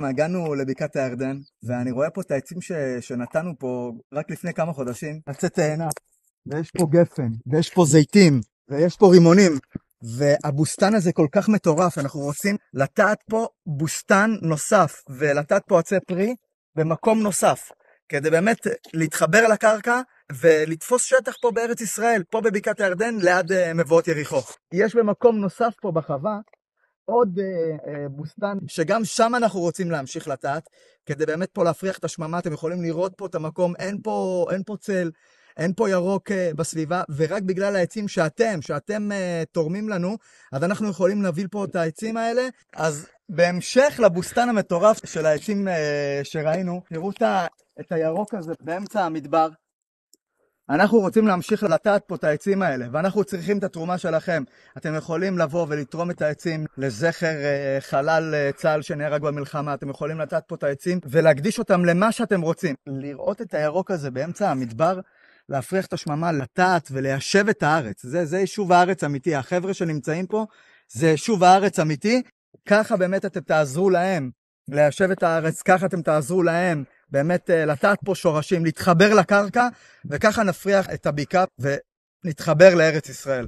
הגענו לבקעת הירדן, ואני רואה פה את העצים ש... שנתנו פה רק לפני כמה חודשים. עצי תאנה, ויש פה גפן, ויש פה זיתים, ויש פה רימונים, והבוסתן הזה כל כך מטורף, אנחנו רוצים לטעת פה בוסתן נוסף, ולטעת פה עצי פרי במקום נוסף, כדי באמת להתחבר לקרקע ולתפוס שטח פה בארץ ישראל, פה בבקעת הירדן, ליד אה, מבואות יריחו. יש במקום נוסף פה בחווה, עוד אה, אה, בוסתן. שגם שם אנחנו רוצים להמשיך לטעת, כדי באמת פה להפריח את השממה, אתם יכולים לראות פה את המקום, אין פה, אין פה צל, אין פה ירוק אה, בסביבה, ורק בגלל העצים שאתם, שאתם אה, תורמים לנו, אז אנחנו יכולים להביא פה את העצים האלה. אז בהמשך לבוסתן המטורף של העצים אה, שראינו, תראו את, ה, את הירוק הזה באמצע המדבר. אנחנו רוצים להמשיך לטעת פה את העצים האלה, ואנחנו צריכים את התרומה שלכם. אתם יכולים לבוא ולתרום את העצים לזכר אה, חלל אה, צה"ל שנהרג במלחמה, אתם יכולים לטעת פה את העצים ולהקדיש אותם למה שאתם רוצים. לראות את הירוק הזה באמצע המדבר, להפריח את השממה, לטעת וליישב את הארץ. זה, זה יישוב הארץ אמיתי. החבר'ה שנמצאים פה, זה יישוב הארץ אמיתי. ככה באמת אתם תעזרו להם ליישב את הארץ, ככה אתם תעזרו להם באמת אה, לטעת פה שורשים, להתחבר לקרקע, וככה נפריח את הבקעה ונתחבר לארץ ישראל.